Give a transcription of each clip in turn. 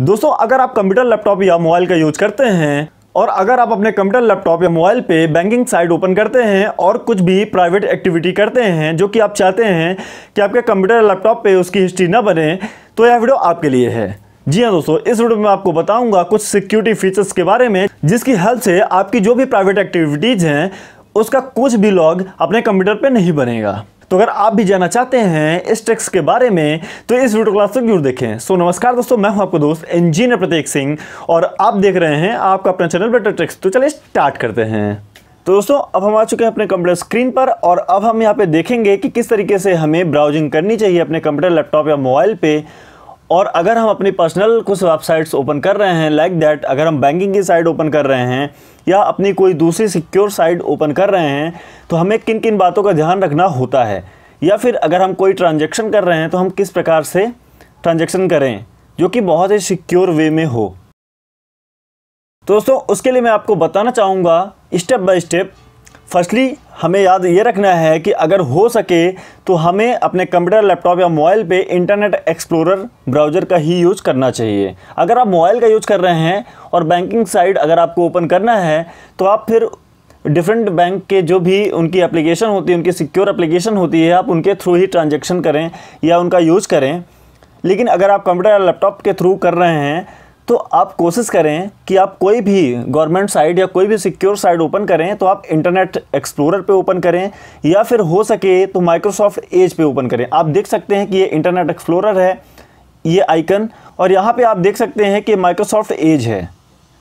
दोस्तों अगर आप कंप्यूटर लैपटॉप या मोबाइल का यूज करते हैं और अगर आप अपने कंप्यूटर लैपटॉप या मोबाइल पे बैंकिंग साइट ओपन करते हैं और कुछ भी प्राइवेट एक्टिविटी करते हैं जो कि आप चाहते हैं कि आपके कंप्यूटर लैपटॉप पे उसकी हिस्ट्री ना बने तो यह वीडियो आपके लिए है जी हाँ दोस्तों इस वीडियो में आपको बताऊंगा कुछ सिक्योरिटी फीचर्स के बारे में जिसकी हेल्प से आपकी जो भी प्राइवेट एक्टिविटीज़ हैं उसका कुछ भी लॉग अपने कंप्यूटर पर नहीं बनेगा तो अगर आप भी जानना चाहते हैं इस ट्रिक्स के बारे में तो इस वीडियो क्लास तक जरूर देखें सो so, नमस्कार दोस्तों मैं हूं आपका दोस्त इंजीनियर प्रतीक सिंह और आप देख रहे हैं आपका अपना चैनल बेटर ट्रिक्स तो चलिए स्टार्ट करते हैं तो दोस्तों अब हम आ चुके हैं अपने कंप्यूटर स्क्रीन पर और अब हम यहाँ पे देखेंगे कि किस तरीके से हमें ब्राउजिंग करनी चाहिए अपने कंप्यूटर लैपटॉप या मोबाइल पे और अगर हम अपनी पर्सनल कुछ वेबसाइट्स ओपन कर रहे हैं लाइक like दैट अगर हम बैंकिंग की साइट ओपन कर रहे हैं या अपनी कोई दूसरी सिक्योर साइट ओपन कर रहे हैं तो हमें किन किन बातों का ध्यान रखना होता है या फिर अगर हम कोई ट्रांजेक्शन कर रहे हैं तो हम किस प्रकार से ट्रांजेक्शन करें जो कि बहुत ही सिक्योर वे में हो दोस्तों उसके लिए मैं आपको बताना चाहूँगा स्टेप बाय स्टेप फर्स्टली हमें याद ये रखना है कि अगर हो सके तो हमें अपने कंप्यूटर लैपटॉप या मोबाइल पे इंटरनेट एक्सप्लोरर ब्राउज़र का ही यूज़ करना चाहिए अगर आप मोबाइल का यूज़ कर रहे हैं और बैंकिंग साइट अगर आपको ओपन करना है तो आप फिर डिफरेंट बैंक के जो भी उनकी एप्लीकेशन होती है उनकी सिक्योर एप्लीकेशन होती है आप उनके थ्रू ही ट्रांजेक्शन करें या उनका यूज़ करें लेकिन अगर आप कंप्यूटर या लैपटॉप के थ्रू कर रहे हैं तो आप कोशिश करें कि आप कोई भी गवर्नमेंट साइट या कोई भी सिक्योर साइट ओपन करें तो आप इंटरनेट एक्सप्लोरर पे ओपन करें या फिर हो सके तो माइक्रोसॉफ्ट एज पे ओपन करें आप देख सकते हैं कि ये इंटरनेट एक्सप्लोरर है ये आइकन और यहाँ पे आप देख सकते हैं कि माइक्रोसॉफ्ट एज है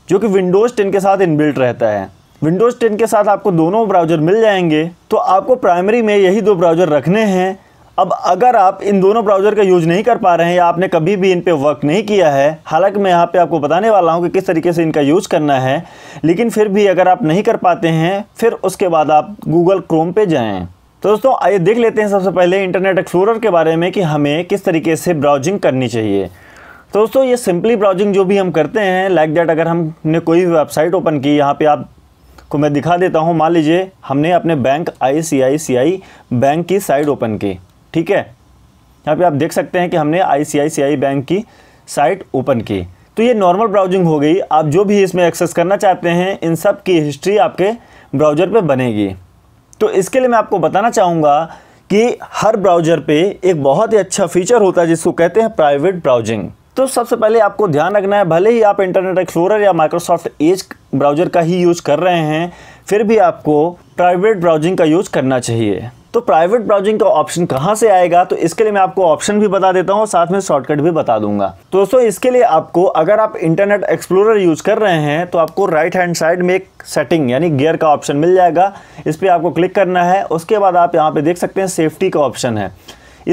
जो कि विंडोज़ टेन के साथ इनबिल्ट रहता है विंडोज़ टेन के साथ आपको दोनों ब्राउज़र मिल जाएंगे तो आपको प्राइमरी में यही दो ब्राउज़र रखने हैं अब अगर आप इन दोनों ब्राउज़र का यूज़ नहीं कर पा रहे हैं या आपने कभी भी इन पर वर्क नहीं किया है हालांकि मैं यहाँ पे आपको बताने वाला हूँ कि किस तरीके से इनका यूज़ करना है लेकिन फिर भी अगर आप नहीं कर पाते हैं फिर उसके बाद आप गूगल क्रोम पे जाएँ तो दोस्तों आइए देख लेते हैं सबसे पहले इंटरनेट एक्सप्लोरर के बारे में कि हमें किस तरीके से ब्राउजिंग करनी चाहिए तो दोस्तों ये सिंपली ब्राउजिंग जो भी हम करते हैं लाइक like दैट अगर हमने कोई भी वेबसाइट ओपन की यहाँ पे आप को मैं दिखा देता हूँ मान लीजिए हमने अपने bank I C I C I bank की साइट ओपन की ठीक है यहाँ पे आप देख सकते हैं कि हमने आई बैंक की साइट ओपन की तो ये नॉर्मल ब्राउजिंग हो गई आप जो भी इसमें एक्सेस करना चाहते हैं इन सब की हिस्ट्री आपके ब्राउज़र पे बनेगी तो इसके लिए मैं आपको बताना चाहूँगा कि हर ब्राउज़र पे एक बहुत ही अच्छा फीचर होता है जिसको कहते हैं प्राइवेट ब्राउजिंग तो सबसे पहले आपको ध्यान रखना है भले ही आप इंटरनेट एक्सप्लोरर या माइक्रोसॉफ्ट एज ब्राउज़र का ही यूज़ कर रहे हैं फिर भी आपको प्राइवेट ब्राउजिंग का यूज़ करना चाहिए तो प्राइवेट ब्राउजिंग का ऑप्शन कहाँ से आएगा तो इसके लिए मैं आपको ऑप्शन भी बता देता हूँ साथ में शॉर्टकट भी बता दूंगा तो दोस्तों इसके लिए आपको अगर आप इंटरनेट एक्सप्लोरर यूज कर रहे हैं तो आपको राइट हैंड साइड में एक सेटिंग यानी गियर का ऑप्शन मिल जाएगा इस पर आपको क्लिक करना है उसके बाद आप यहाँ पर देख सकते हैं सेफ्टी का ऑप्शन है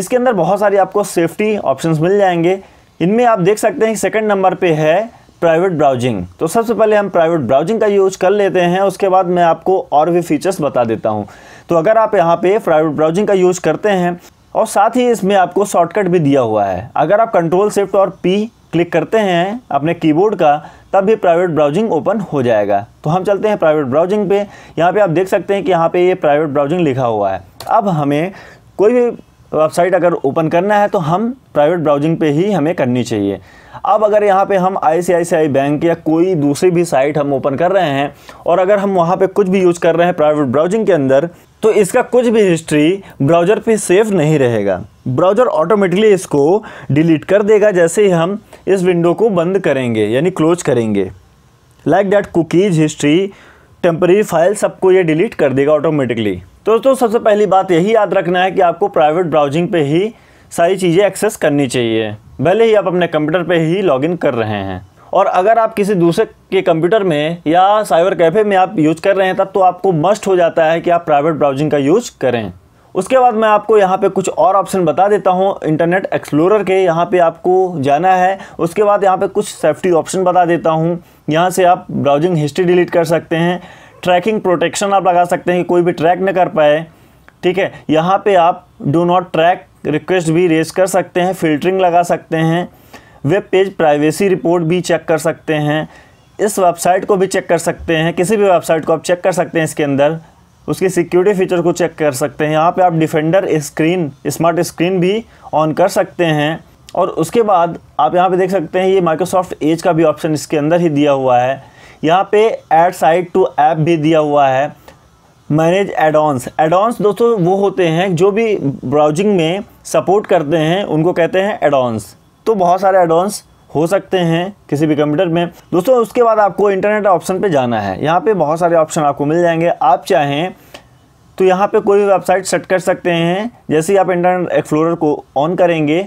इसके अंदर बहुत सारी आपको सेफ्टी ऑप्शन मिल जाएंगे इनमें आप देख सकते हैं सेकेंड नंबर पर है प्राइवेट ब्राउजिंग तो सबसे पहले हम प्राइवेट ब्राउजिंग का यूज कर लेते हैं उसके बाद मैं आपको और भी फीचर्स बता देता हूँ तो अगर आप यहाँ पे ब्राउजिंग का यूज़ करते हैं और साथ ही इसमें आपको शॉर्टकट भी दिया हुआ है अगर आप कंट्रोल शिफ्ट और पी क्लिक करते हैं अपने कीबोर्ड का तब भी प्राइवेट ब्राउजिंग ओपन हो जाएगा तो हम चलते हैं प्राइवेट ब्राउजिंग पे यहाँ पे आप देख सकते हैं कि यहाँ पे ये प्राइवेट ब्राउजिंग लिखा हुआ है अब हमें कोई भी वेबसाइट अगर ओपन करना है तो हम प्राइवेट ब्राउजिंग पे ही हमें करनी चाहिए अब अगर यहाँ पे हम आई बैंक या कोई दूसरी भी साइट हम ओपन कर रहे हैं और अगर हम वहाँ पे कुछ भी यूज़ कर रहे हैं प्राइवेट ब्राउजिंग के अंदर तो इसका कुछ भी हिस्ट्री ब्राउज़र पे सेव नहीं रहेगा ब्राउज़र ऑटोमेटिकली इसको डिलीट कर देगा जैसे ही हम इस विंडो को बंद करेंगे यानी क्लोज करेंगे like that cookies history temporary file सबको ये डिलीट कर देगा ऑटोमेटिकली तो दोस्तों सबसे पहली बात यही याद रखना है कि आपको प्राइवेट ब्राउजिंग पे ही सारी चीज़ें एक्सेस करनी चाहिए भले ही आप अपने कंप्यूटर पे ही लॉगिन कर रहे हैं और अगर आप किसी दूसरे के कंप्यूटर में या साइबर कैफ़े में आप यूज कर रहे हैं तब तो आपको मस्ट हो जाता है कि आप प्राइवेट ब्राउजिंग का यूज करें उसके बाद मैं आपको यहाँ पे कुछ और ऑप्शन बता देता हूँ इंटरनेट एक्सप्लोरर के यहाँ पे आपको जाना है उसके बाद यहाँ पे कुछ सेफ्टी ऑप्शन बता देता हूँ यहाँ से आप ब्राउजिंग हिस्ट्री डिलीट कर सकते हैं ट्रैकिंग प्रोटेक्शन आप लगा सकते हैं कि कोई भी ट्रैक न कर पाए ठीक है यहाँ पे आप डो नॉट ट्रैक रिक्वेस्ट भी रेस कर सकते हैं फिल्टरिंग लगा सकते हैं वेब पेज प्राइवेसी रिपोर्ट भी चेक कर सकते हैं इस वेबसाइट को भी चेक कर सकते हैं किसी भी वेबसाइट को आप चेक कर सकते हैं इसके अंदर उसकी सिक्योरिटी फीचर को चेक कर सकते हैं यहाँ पे आप डिफेंडर स्क्रीन स्मार्ट स्क्रीन भी ऑन कर सकते हैं और उसके बाद आप यहाँ पे देख सकते हैं ये माइक्रोसॉफ्ट एज का भी ऑप्शन इसके अंदर ही दिया हुआ है यहाँ पे एड साइट टू ऐप भी दिया हुआ है मैनेज एडॉन्स एडॉन्स दोस्तों वो होते हैं जो भी ब्राउजिंग में सपोर्ट करते हैं उनको कहते हैं एडॉन्स तो बहुत सारे एडवांस हो सकते हैं किसी भी कंप्यूटर में दोस्तों उसके बाद आपको इंटरनेट ऑप्शन पे जाना है यहाँ पे बहुत सारे ऑप्शन आपको मिल जाएंगे आप चाहें तो यहाँ पे कोई भी वेबसाइट सेट कर सकते हैं जैसे ही आप इंटरनेट एक्सप्लोरर को ऑन करेंगे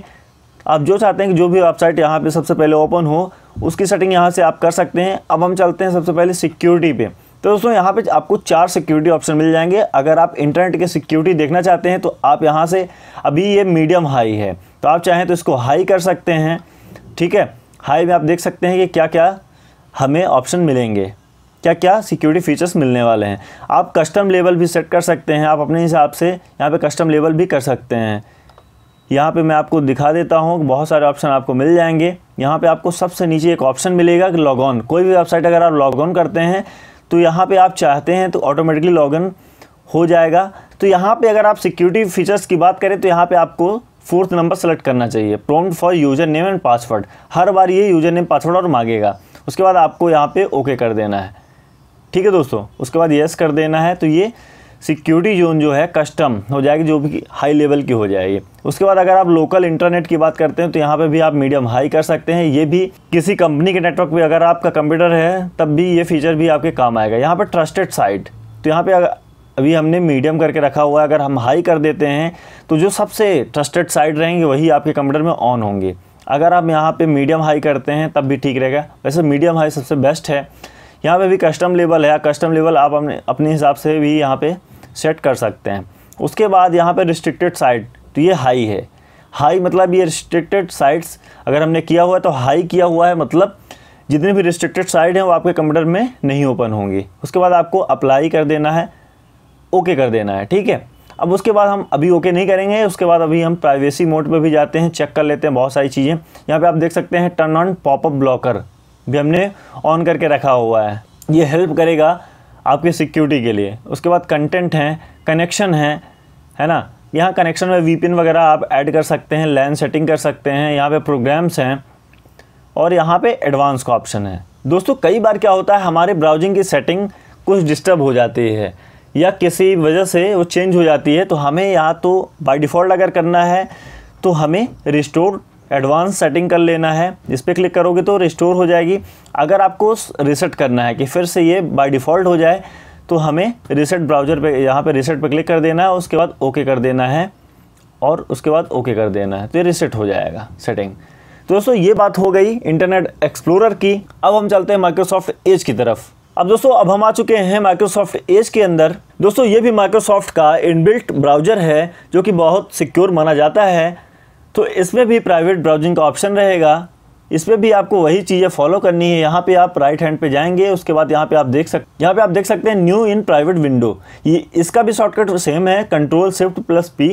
आप जो चाहते हैं कि जो भी वेबसाइट यहाँ पे सबसे पहले ओपन हो उसकी सेटिंग यहाँ से आप कर सकते हैं अब हम चलते हैं सबसे पहले सिक्योरिटी पे तो दोस्तों यहाँ पे आपको चार सिक्योरिटी ऑप्शन मिल जाएंगे अगर आप इंटरनेट के सिक्योरिटी देखना चाहते हैं तो आप यहाँ से अभी ये मीडियम हाई है तो आप चाहें तो इसको हाई कर सकते हैं ठीक है हाई में आप देख सकते हैं कि क्या क्या हमें ऑप्शन मिलेंगे क्या क्या सिक्योरिटी फीचर्स मिलने वाले हैं आप कस्टम लेवल भी सेट कर सकते हैं आप अपने हिसाब से यहाँ पे कस्टम लेवल भी कर सकते हैं यहाँ पे मैं आपको दिखा देता हूँ बहुत सारे ऑप्शन आपको मिल जाएंगे यहाँ पे आपको सबसे नीचे एक ऑप्शन मिलेगा कि लॉग ऑन कोई भी वेबसाइट अगर आप लॉग ऑन करते हैं तो यहाँ पर आप चाहते हैं तो ऑटोमेटिकली लॉग हो जाएगा तो यहाँ पर अगर आप सिक्योरिटी फीचर्स की बात करें तो यहाँ पर आपको फोर्थ नंबर सेलेक्ट करना चाहिए prompt for user name and password हर बार ये यूजर नेम पासवर्ड और मांगेगा उसके बाद आपको यहाँ पे ओके कर देना है ठीक है दोस्तों उसके बाद येस कर देना है तो ये सिक्योरिटी जोन जो है कस्टम हो जाएगी जो भी हाई लेवल की हो जाएगी उसके बाद अगर आप लोकल इंटरनेट की बात करते हैं तो यहाँ पे भी आप मीडियम हाई कर सकते हैं ये भी किसी कंपनी के नेटवर्क पे अगर आपका कंप्यूटर है तब भी ये फीचर भी आपके काम आएगा यहाँ पर ट्रस्टेड साइट तो यहाँ पे अभी हमने मीडियम करके रखा हुआ है अगर हम हाई कर देते हैं तो जो सबसे ट्रस्टेड साइड रहेंगे वही आपके कंप्यूटर में ऑन होंगे अगर आप यहाँ पे मीडियम हाई करते हैं तब भी ठीक रहेगा वैसे मीडियम हाई सबसे बेस्ट है यहाँ पे भी कस्टम लेवल है कस्टम लेवल आप अपने अपने हिसाब से भी यहाँ पे सेट कर सकते हैं उसके बाद यहाँ पे रिस्ट्रिक्टेड साइट तो ये हाई है हाई मतलब ये रिस्ट्रिक्टेड साइट्स अगर हमने किया हुआ है तो हाई किया हुआ है मतलब जितने भी रिस्ट्रिक्टेड साइड हैं वो आपके कंप्यूटर में नहीं ओपन होंगी उसके बाद आपको अप्लाई कर देना है ओके कर देना है ठीक है अब उसके बाद हम अभी ओके नहीं करेंगे उसके बाद अभी हम प्राइवेसी मोड पे भी जाते हैं चेक कर लेते हैं बहुत सारी चीज़ें यहाँ पे आप देख सकते हैं टर्न ऑन पॉपअप ब्लॉकर भी हमने ऑन करके रखा हुआ है ये हेल्प करेगा आपके सिक्योरिटी के लिए उसके बाद कंटेंट हैं कनेक्शन है है ना यहाँ कनेक्शन में वीपिन वगैरह आप ऐड कर सकते हैं लैन सेटिंग कर सकते हैं यहाँ पे प्रोग्राम्स हैं और यहाँ पे एडवांस का ऑप्शन है दोस्तों कई बार क्या होता है हमारे ब्राउजिंग की सेटिंग कुछ डिस्टर्ब हो जाती है या किसी वजह से वो चेंज हो जाती है तो हमें या तो बाय डिफ़ॉल्ट अगर करना है तो हमें रिस्टोर एडवांस सेटिंग कर लेना है इस पर क्लिक करोगे तो रिस्टोर हो जाएगी अगर आपको रिसेट करना है कि फिर से ये बाय डिफ़ॉल्ट हो जाए तो हमें रिसेट ब्राउज़र पे यहाँ पे रिसेट पे क्लिक कर देना है उसके बाद ओके कर देना है और उसके बाद ओके कर देना है तो ये रिसेट हो जाएगा सेटिंग तो दोस्तों ये बात हो गई इंटरनेट एक्सप्लोरर की अब हम चलते हैं माइक्रोसॉफ्ट एज की तरफ अब दोस्तों अब हम आ चुके हैं माइक्रोसॉफ्ट एज के अंदर दोस्तों ये भी माइक्रोसॉफ्ट का इनबिल्ट ब्राउज़र है जो कि बहुत सिक्योर माना जाता है तो इसमें भी प्राइवेट ब्राउजिंग का ऑप्शन रहेगा इसमें भी आपको वही चीज़ें फॉलो करनी है यहाँ पे आप राइट हैंड पे जाएंगे उसके बाद यहाँ पे आप देख सकते यहाँ पे आप देख सकते हैं न्यू इन प्राइवेट विंडो ये इसका भी शॉर्टकट सेम है कंट्रोल शिफ्ट प्लस पी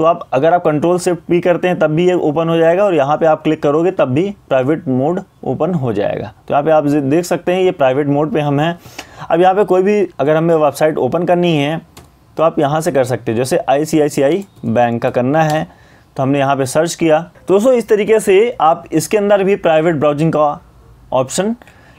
तो आप अगर आप कंट्रोल शिफ्ट भी करते हैं तब भी ये ओपन हो जाएगा और यहाँ पे आप क्लिक करोगे तब भी प्राइवेट मोड ओपन हो जाएगा तो यहाँ पे आप देख सकते हैं ये प्राइवेट मोड पे हम हैं अब यहाँ पे कोई भी अगर हमें वेबसाइट ओपन करनी है तो आप यहाँ से कर सकते हैं जैसे आई बैंक का करना है तो हमने यहाँ पर सर्च किया तो दोस्तों इस तरीके से आप इसके अंदर भी प्राइवेट ब्राउजिंग का ऑप्शन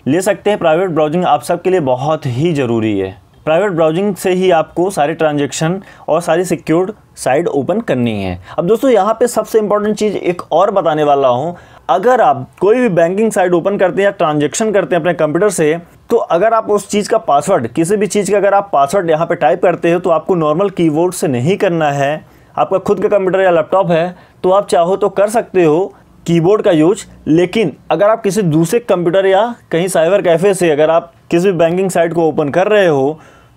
ले सकते हैं प्राइवेट ब्राउजिंग आप सबके लिए बहुत ही ज़रूरी है प्राइवेट ब्राउजिंग से ही आपको सारे ट्रांजेक्शन और सारी सिक्योर्ड साइट ओपन करनी है अब दोस्तों यहाँ पे सबसे इंपॉर्टेंट चीज़ एक और बताने वाला हूँ अगर आप कोई भी बैंकिंग साइट ओपन करते हैं या ट्रांजेक्शन करते हैं अपने कंप्यूटर से तो अगर आप उस चीज़ का पासवर्ड किसी भी चीज़ का अगर आप पासवर्ड यहाँ पे टाइप करते हो तो आपको नॉर्मल कीबोर्ड से नहीं करना है आपका खुद का कंप्यूटर या लैपटॉप है तो आप चाहो तो कर सकते हो कीबोर्ड का यूज लेकिन अगर आप किसी दूसरे कंप्यूटर या कहीं साइबर कैफ़े से अगर आप किसी भी बैंकिंग साइट को ओपन कर रहे हो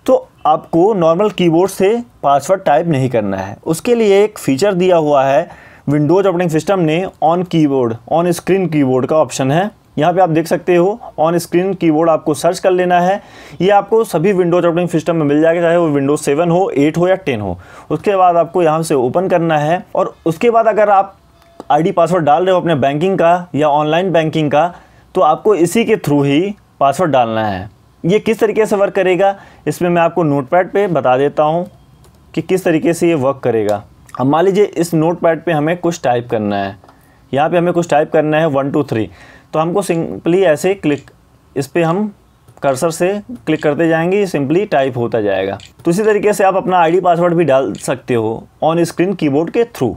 तो आपको नॉर्मल कीबोर्ड से पासवर्ड टाइप नहीं करना है उसके लिए एक फ़ीचर दिया हुआ है विंडोज ऑपरेटिंग सिस्टम ने on keyboard on screen keyboard का ऑप्शन है यहाँ पे आप देख सकते हो ऑन स्क्रीन कीबोर्ड आपको सर्च कर लेना है ये आपको सभी विंडोज ऑपरेटिंग सिस्टम में मिल जाएगा चाहे वो विंडोज सेवन हो एट हो या टेन हो उसके बाद आपको यहाँ से ओपन करना है और उसके बाद अगर आप आईडी पासवर्ड डाल रहे हो अपने बैंकिंग का या ऑनलाइन बैंकिंग का तो आपको इसी के थ्रू ही पासवर्ड डालना है ये किस तरीके से वर्क करेगा इसमें मैं आपको नोट पैड बता देता हूँ कि किस तरीके से ये वर्क करेगा अब मान लीजिए इस नोट पैड हमें कुछ टाइप करना है यहाँ पे हमें कुछ टाइप करना है वन टू थ्री तो हमको सिंपली ऐसे क्लिक इस पर हम कर्सर से क्लिक करते जाएंगे सिंपली टाइप होता जाएगा तो इसी तरीके से आप अपना आईडी पासवर्ड भी डाल सकते हो ऑन स्क्रीन कीबोर्ड के थ्रू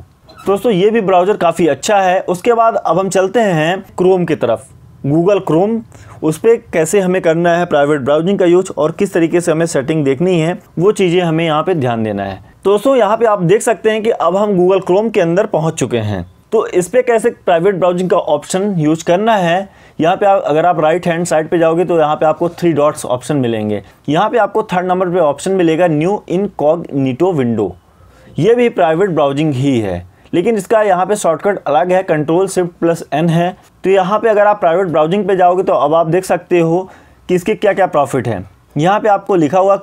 दोस्तों ये भी ब्राउज़र काफ़ी अच्छा है उसके बाद अब हम चलते हैं क्रोम की तरफ गूगल क्रोम उस पर कैसे हमें करना है प्राइवेट ब्राउजिंग का यूज और किस तरीके से हमें सेटिंग देखनी है वो चीज़ें हमें यहाँ पे ध्यान देना है दोस्तों यहाँ पे आप देख सकते हैं कि अब हम गूगल क्रोम के अंदर पहुँच चुके हैं तो इस पर कैसे प्राइवेट ब्राउजिंग का ऑप्शन यूज करना है यहाँ पे आप अगर आप राइट हैंड साइड पे जाओगे तो यहाँ पे आपको थ्री डॉट्स ऑप्शन मिलेंगे यहाँ पे आपको थर्ड नंबर पे ऑप्शन मिलेगा new incognito window ये भी प्राइवेट ब्राउजिंग ही है लेकिन इसका यहाँ पे शॉर्टकट अलग है कंट्रोल शिफ्ट प्लस एन है तो यहाँ पे अगर आप प्राइवेट ब्राउजिंग पे जाओगे तो अब आप देख सकते हो कि इसके क्या क्या प्रॉफिट हैं यहाँ पे आपको लिखा हुआ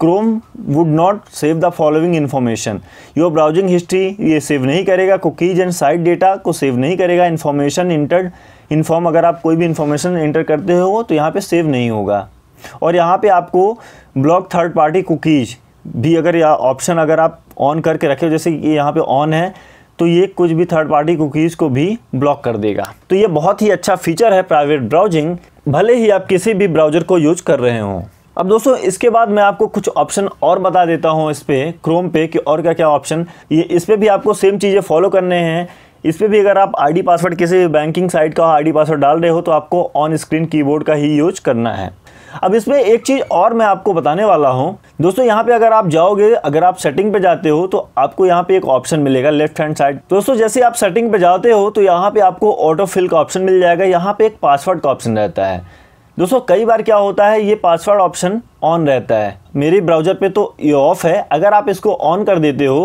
Chrome would not save the following information your browsing history ये सेव नहीं करेगा कुकीज एंड साइट डेटा को सेव नहीं करेगा इन्फॉर्मेशन इंटर इन्फॉर्म अगर आप कोई भी इन्फॉर्मेशन इंटर करते हो तो यहाँ पर सेव नहीं होगा और यहाँ पर आपको ब्लॉक थर्ड पार्टी कुकीज़ भी अगर ऑप्शन अगर आप ऑन करके रखे हो जैसे कि यहाँ पे ऑन है तो ये कुछ भी थर्ड पार्टी कुकीज़ को भी ब्लॉक कर देगा तो ये बहुत ही अच्छा फीचर है प्राइवेट ब्राउजिंग भले ही आप किसी भी ब्राउज़र को यूज कर रहे हों अब दोस्तों इसके बाद मैं आपको कुछ ऑप्शन और बता देता हूँ इस पर क्रोम पे कि और क्या क्या ऑप्शन ये इस पर भी आपको सेम चीज़ें फॉलो करने हैं इस पर भी अगर आप आईडी पासवर्ड किसी बैंकिंग साइट का आईडी पासवर्ड डाल रहे हो तो आपको ऑन स्क्रीन कीबोर्ड का ही यूज करना है अब इसमें एक चीज़ और मैं आपको बताने वाला हूं दोस्तों यहां पे अगर आप जाओगे अगर आप सेटिंग पे जाते हो तो आपको यहाँ पे एक ऑप्शन मिलेगा लेफ्ट हैंड साइड दोस्तों जैसे आप सेटिंग पे जाते हो तो यहाँ पे आपको ऑटो फिल का ऑप्शन मिल जाएगा यहां पे एक पासवर्ड का ऑप्शन रहता है दोस्तों कई बार क्या होता है ये पासवर्ड ऑप्शन ऑन रहता है मेरे ब्राउजर पे तो ये ऑफ है अगर आप इसको ऑन कर देते हो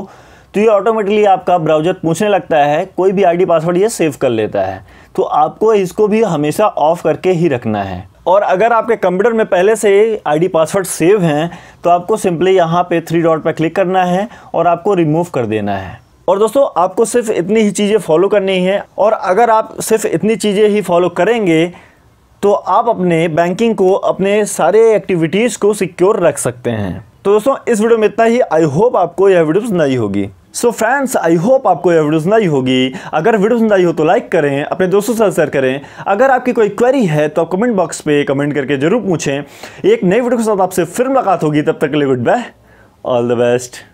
तो ये ऑटोमेटिकली आपका ब्राउजर पूछने लगता है कोई भी आईडी पासवर्ड ये सेव कर लेता है तो आपको इसको भी हमेशा ऑफ करके ही रखना है और अगर आपके कंप्यूटर में पहले से आईडी पासवर्ड सेव हैं तो आपको सिंपली यहाँ पे थ्री डॉट पर क्लिक करना है और आपको रिमूव कर देना है और दोस्तों आपको सिर्फ इतनी ही चीज़ें फॉलो करनी है और अगर आप सिर्फ इतनी चीज़ें ही फॉलो करेंगे तो आप अपने बैंकिंग को अपने सारे एक्टिविटीज़ को सिक्योर रख सकते हैं तो दोस्तों इस वीडियो में इतना ही आई होप आपको यह वीडियो नई होगी सो फ्रेंड्स आई होप आपको यह वीडियो पसंद आई होगी अगर वीडियो पसंद आई हो तो लाइक करें अपने दोस्तों के साथ शेयर करें अगर आपकी कोई क्वेरी है तो आप कमेंट बॉक्स पे कमेंट करके जरूर पूछें एक नई वीडियो के साथ आपसे फिर मुलाकात होगी तब तक के लिए good bye all the best